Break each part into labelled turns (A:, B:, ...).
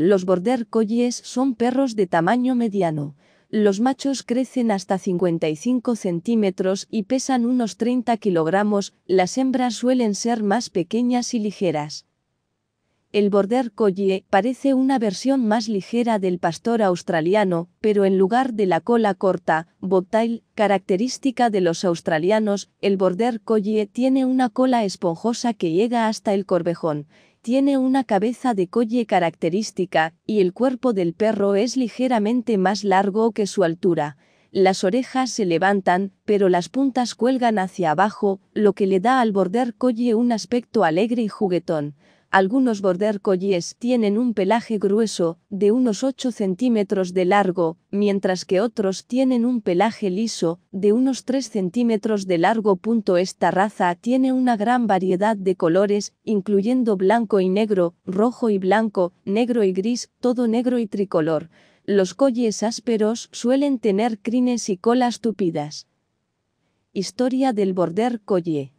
A: Los border collies son perros de tamaño mediano. Los machos crecen hasta 55 centímetros y pesan unos 30 kilogramos, las hembras suelen ser más pequeñas y ligeras. El border collie parece una versión más ligera del pastor australiano, pero en lugar de la cola corta, bobtail, característica de los australianos, el border collie tiene una cola esponjosa que llega hasta el corvejón, tiene una cabeza de colle característica, y el cuerpo del perro es ligeramente más largo que su altura. Las orejas se levantan, pero las puntas cuelgan hacia abajo, lo que le da al border colle un aspecto alegre y juguetón. Algunos border collies tienen un pelaje grueso, de unos 8 centímetros de largo, mientras que otros tienen un pelaje liso, de unos 3 centímetros de largo. Esta raza tiene una gran variedad de colores, incluyendo blanco y negro, rojo y blanco, negro y gris, todo negro y tricolor. Los collies ásperos suelen tener crines y colas tupidas. Historia del border collie.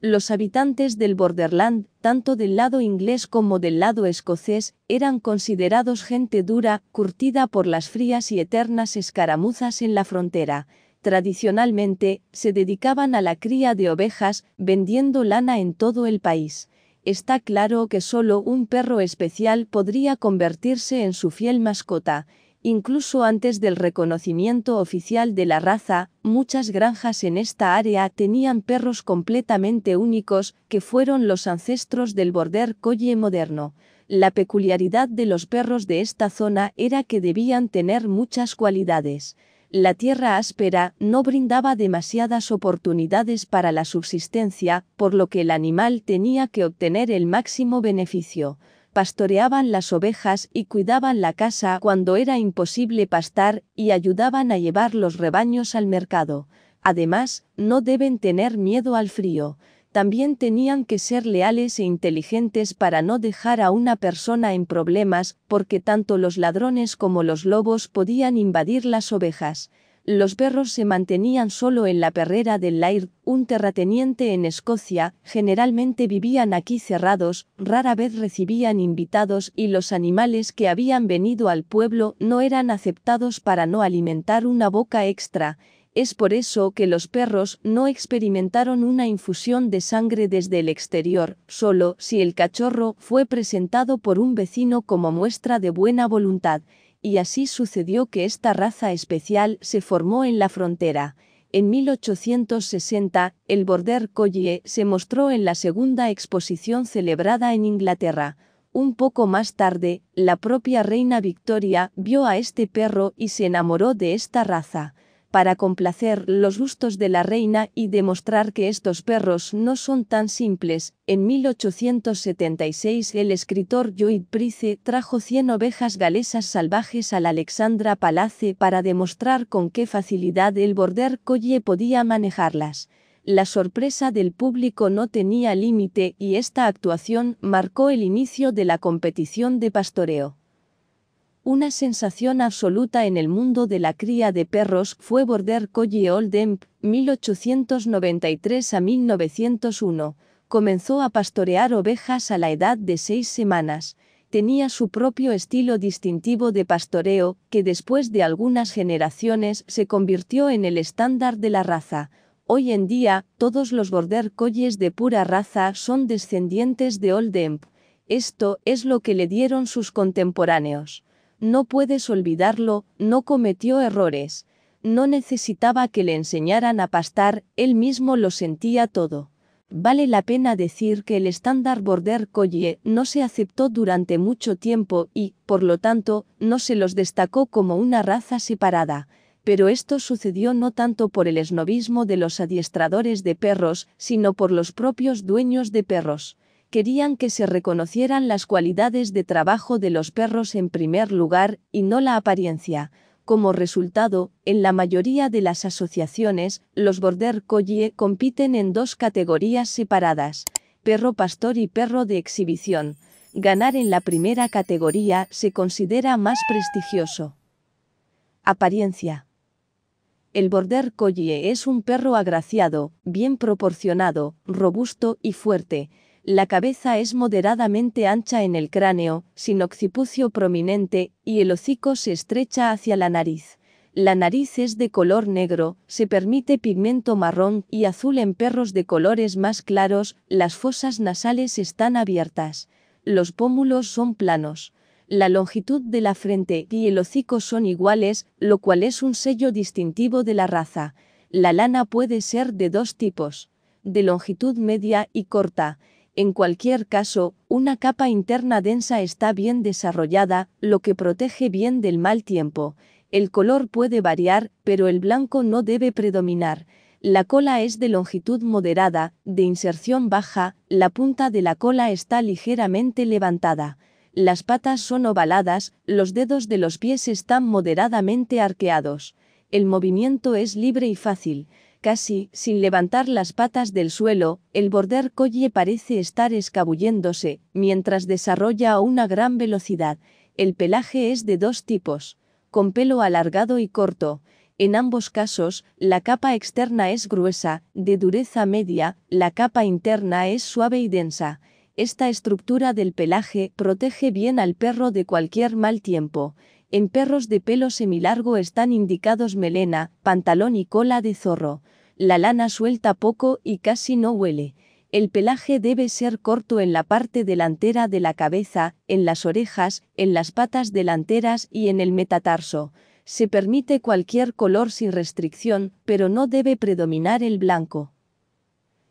A: Los habitantes del borderland, tanto del lado inglés como del lado escocés, eran considerados gente dura, curtida por las frías y eternas escaramuzas en la frontera. Tradicionalmente, se dedicaban a la cría de ovejas, vendiendo lana en todo el país. Está claro que solo un perro especial podría convertirse en su fiel mascota. Incluso antes del reconocimiento oficial de la raza, muchas granjas en esta área tenían perros completamente únicos, que fueron los ancestros del border collie moderno. La peculiaridad de los perros de esta zona era que debían tener muchas cualidades. La tierra áspera no brindaba demasiadas oportunidades para la subsistencia, por lo que el animal tenía que obtener el máximo beneficio pastoreaban las ovejas y cuidaban la casa cuando era imposible pastar y ayudaban a llevar los rebaños al mercado. Además, no deben tener miedo al frío. También tenían que ser leales e inteligentes para no dejar a una persona en problemas, porque tanto los ladrones como los lobos podían invadir las ovejas los perros se mantenían solo en la perrera del Laird, un terrateniente en Escocia, generalmente vivían aquí cerrados, rara vez recibían invitados y los animales que habían venido al pueblo no eran aceptados para no alimentar una boca extra, es por eso que los perros no experimentaron una infusión de sangre desde el exterior, solo si el cachorro fue presentado por un vecino como muestra de buena voluntad, y así sucedió que esta raza especial se formó en la frontera. En 1860, el Border Collie se mostró en la segunda exposición celebrada en Inglaterra. Un poco más tarde, la propia reina Victoria vio a este perro y se enamoró de esta raza para complacer los gustos de la reina y demostrar que estos perros no son tan simples. En 1876 el escritor Lloyd Price trajo 100 ovejas galesas salvajes al Alexandra Palace para demostrar con qué facilidad el border collie podía manejarlas. La sorpresa del público no tenía límite y esta actuación marcó el inicio de la competición de pastoreo. Una sensación absoluta en el mundo de la cría de perros fue Border Collie Oldemp, 1893 a 1901. Comenzó a pastorear ovejas a la edad de seis semanas. Tenía su propio estilo distintivo de pastoreo, que después de algunas generaciones se convirtió en el estándar de la raza. Hoy en día, todos los border collies de pura raza son descendientes de Oldemp, Esto es lo que le dieron sus contemporáneos no puedes olvidarlo, no cometió errores, no necesitaba que le enseñaran a pastar, él mismo lo sentía todo. Vale la pena decir que el estándar Border Collie no se aceptó durante mucho tiempo y, por lo tanto, no se los destacó como una raza separada. Pero esto sucedió no tanto por el esnovismo de los adiestradores de perros, sino por los propios dueños de perros querían que se reconocieran las cualidades de trabajo de los perros en primer lugar y no la apariencia. Como resultado, en la mayoría de las asociaciones, los Border Collie compiten en dos categorías separadas, perro pastor y perro de exhibición. Ganar en la primera categoría se considera más prestigioso. Apariencia. El Border Collie es un perro agraciado, bien proporcionado, robusto y fuerte, la cabeza es moderadamente ancha en el cráneo, sin occipucio prominente, y el hocico se estrecha hacia la nariz. La nariz es de color negro, se permite pigmento marrón y azul en perros de colores más claros, las fosas nasales están abiertas. Los pómulos son planos. La longitud de la frente y el hocico son iguales, lo cual es un sello distintivo de la raza. La lana puede ser de dos tipos, de longitud media y corta. En cualquier caso, una capa interna densa está bien desarrollada, lo que protege bien del mal tiempo. El color puede variar, pero el blanco no debe predominar. La cola es de longitud moderada, de inserción baja, la punta de la cola está ligeramente levantada. Las patas son ovaladas, los dedos de los pies están moderadamente arqueados. El movimiento es libre y fácil casi sin levantar las patas del suelo, el border collie parece estar escabulléndose, mientras desarrolla a una gran velocidad. El pelaje es de dos tipos, con pelo alargado y corto. En ambos casos, la capa externa es gruesa, de dureza media, la capa interna es suave y densa. Esta estructura del pelaje protege bien al perro de cualquier mal tiempo. En perros de pelo semilargo están indicados melena, pantalón y cola de zorro. La lana suelta poco y casi no huele. El pelaje debe ser corto en la parte delantera de la cabeza, en las orejas, en las patas delanteras y en el metatarso. Se permite cualquier color sin restricción, pero no debe predominar el blanco.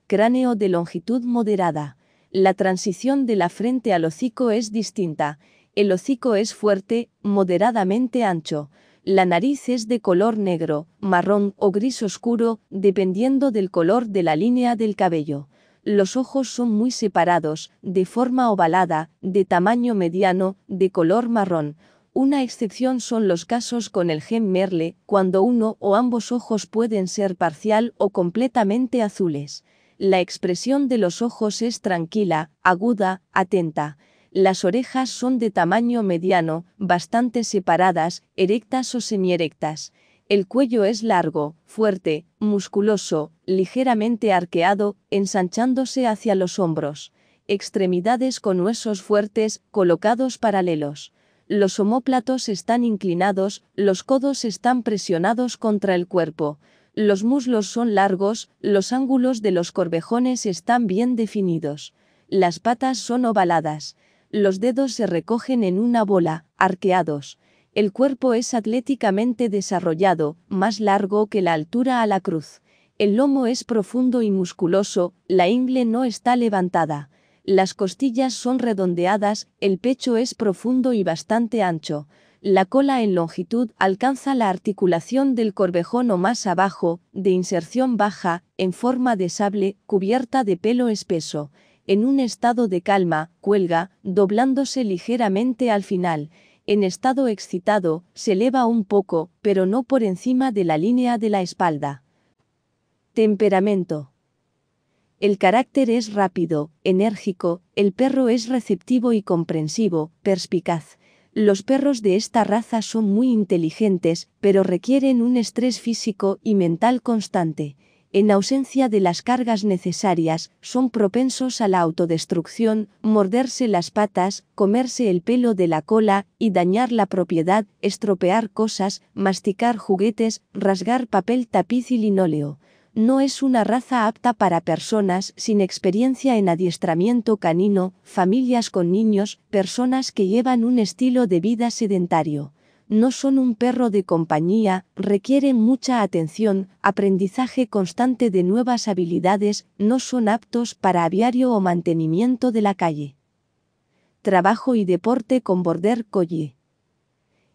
A: Cráneo de longitud moderada. La transición de la frente al hocico es distinta el hocico es fuerte, moderadamente ancho. La nariz es de color negro, marrón o gris oscuro, dependiendo del color de la línea del cabello. Los ojos son muy separados, de forma ovalada, de tamaño mediano, de color marrón. Una excepción son los casos con el gen Merle, cuando uno o ambos ojos pueden ser parcial o completamente azules. La expresión de los ojos es tranquila, aguda, atenta. Las orejas son de tamaño mediano, bastante separadas, erectas o semierectas. El cuello es largo, fuerte, musculoso, ligeramente arqueado, ensanchándose hacia los hombros. Extremidades con huesos fuertes, colocados paralelos. Los omóplatos están inclinados, los codos están presionados contra el cuerpo. Los muslos son largos, los ángulos de los corvejones están bien definidos. Las patas son ovaladas los dedos se recogen en una bola, arqueados. El cuerpo es atléticamente desarrollado, más largo que la altura a la cruz. El lomo es profundo y musculoso, la ingle no está levantada. Las costillas son redondeadas, el pecho es profundo y bastante ancho. La cola en longitud alcanza la articulación del corvejón o más abajo, de inserción baja, en forma de sable, cubierta de pelo espeso en un estado de calma, cuelga, doblándose ligeramente al final, en estado excitado, se eleva un poco, pero no por encima de la línea de la espalda. Temperamento. El carácter es rápido, enérgico, el perro es receptivo y comprensivo, perspicaz. Los perros de esta raza son muy inteligentes, pero requieren un estrés físico y mental constante en ausencia de las cargas necesarias, son propensos a la autodestrucción, morderse las patas, comerse el pelo de la cola, y dañar la propiedad, estropear cosas, masticar juguetes, rasgar papel tapiz y linóleo. No es una raza apta para personas sin experiencia en adiestramiento canino, familias con niños, personas que llevan un estilo de vida sedentario no son un perro de compañía, requieren mucha atención, aprendizaje constante de nuevas habilidades, no son aptos para aviario o mantenimiento de la calle. Trabajo y deporte con Border Collie.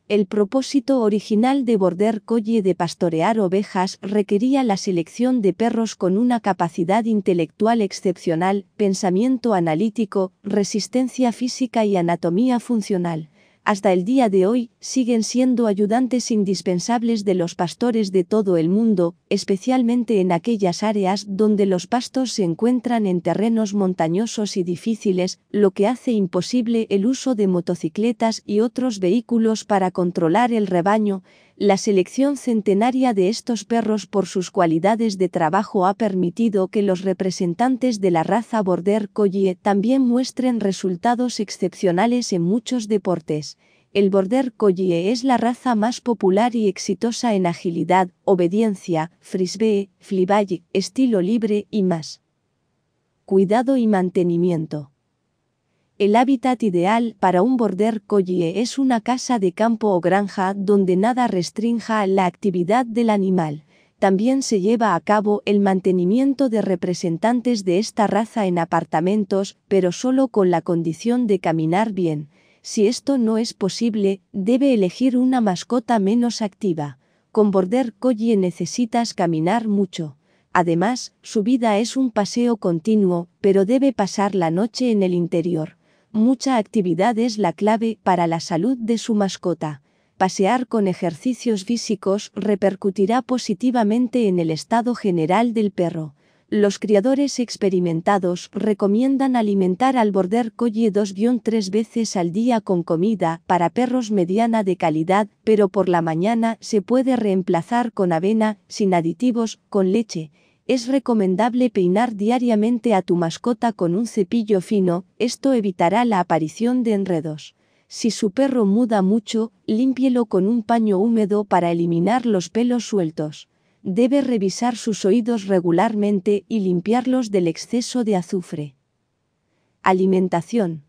A: El propósito original de Border Collie de pastorear ovejas requería la selección de perros con una capacidad intelectual excepcional, pensamiento analítico, resistencia física y anatomía funcional hasta el día de hoy, siguen siendo ayudantes indispensables de los pastores de todo el mundo, especialmente en aquellas áreas donde los pastos se encuentran en terrenos montañosos y difíciles, lo que hace imposible el uso de motocicletas y otros vehículos para controlar el rebaño, la selección centenaria de estos perros por sus cualidades de trabajo ha permitido que los representantes de la raza Border Collie también muestren resultados excepcionales en muchos deportes. El Border Collie es la raza más popular y exitosa en agilidad, obediencia, frisbee, flyball, estilo libre y más. Cuidado y mantenimiento. El hábitat ideal para un border collie es una casa de campo o granja donde nada restrinja la actividad del animal. También se lleva a cabo el mantenimiento de representantes de esta raza en apartamentos, pero solo con la condición de caminar bien. Si esto no es posible, debe elegir una mascota menos activa. Con border collie necesitas caminar mucho. Además, su vida es un paseo continuo, pero debe pasar la noche en el interior. Mucha actividad es la clave para la salud de su mascota. Pasear con ejercicios físicos repercutirá positivamente en el estado general del perro. Los criadores experimentados recomiendan alimentar al border collie 2-3 veces al día con comida para perros mediana de calidad, pero por la mañana se puede reemplazar con avena, sin aditivos, con leche, es recomendable peinar diariamente a tu mascota con un cepillo fino, esto evitará la aparición de enredos. Si su perro muda mucho, límpielo con un paño húmedo para eliminar los pelos sueltos. Debe revisar sus oídos regularmente y limpiarlos del exceso de azufre. Alimentación.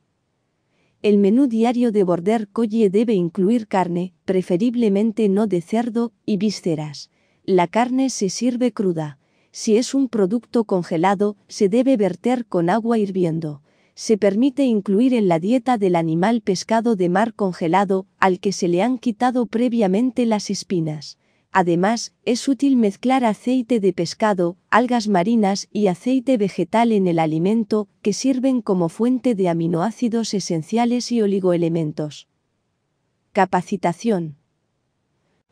A: El menú diario de Border Collie debe incluir carne, preferiblemente no de cerdo, y vísceras. La carne se sirve cruda si es un producto congelado, se debe verter con agua hirviendo. Se permite incluir en la dieta del animal pescado de mar congelado, al que se le han quitado previamente las espinas. Además, es útil mezclar aceite de pescado, algas marinas y aceite vegetal en el alimento, que sirven como fuente de aminoácidos esenciales y oligoelementos. Capacitación.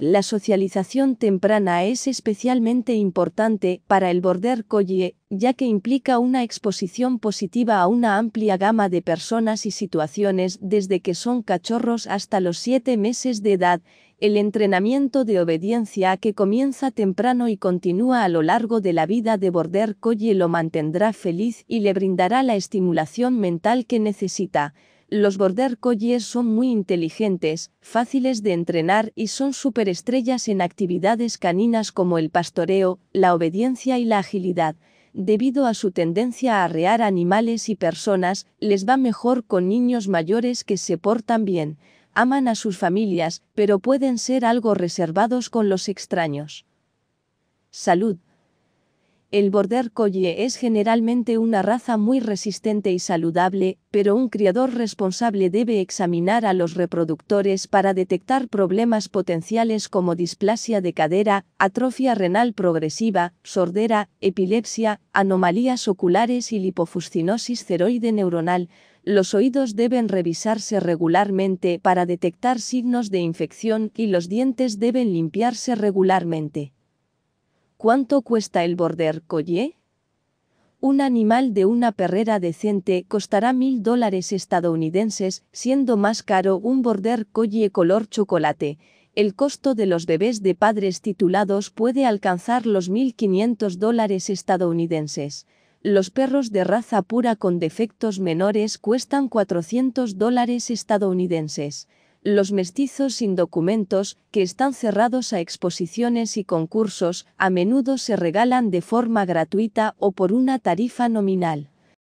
A: La socialización temprana es especialmente importante para el border collie, ya que implica una exposición positiva a una amplia gama de personas y situaciones desde que son cachorros hasta los siete meses de edad. El entrenamiento de obediencia que comienza temprano y continúa a lo largo de la vida de border collie lo mantendrá feliz y le brindará la estimulación mental que necesita. Los Border Collies son muy inteligentes, fáciles de entrenar y son superestrellas en actividades caninas como el pastoreo, la obediencia y la agilidad. Debido a su tendencia a arrear animales y personas, les va mejor con niños mayores que se portan bien. Aman a sus familias, pero pueden ser algo reservados con los extraños. Salud. El Border Collie es generalmente una raza muy resistente y saludable, pero un criador responsable debe examinar a los reproductores para detectar problemas potenciales como displasia de cadera, atrofia renal progresiva, sordera, epilepsia, anomalías oculares y lipofuscinosis ceroide neuronal. Los oídos deben revisarse regularmente para detectar signos de infección y los dientes deben limpiarse regularmente. ¿Cuánto cuesta el border collie? Un animal de una perrera decente costará mil dólares estadounidenses, siendo más caro un border collie color chocolate. El costo de los bebés de padres titulados puede alcanzar los 1.500 dólares estadounidenses. Los perros de raza pura con defectos menores cuestan 400 dólares estadounidenses los mestizos sin documentos, que están cerrados a exposiciones y concursos, a menudo se regalan de forma gratuita o por una tarifa nominal.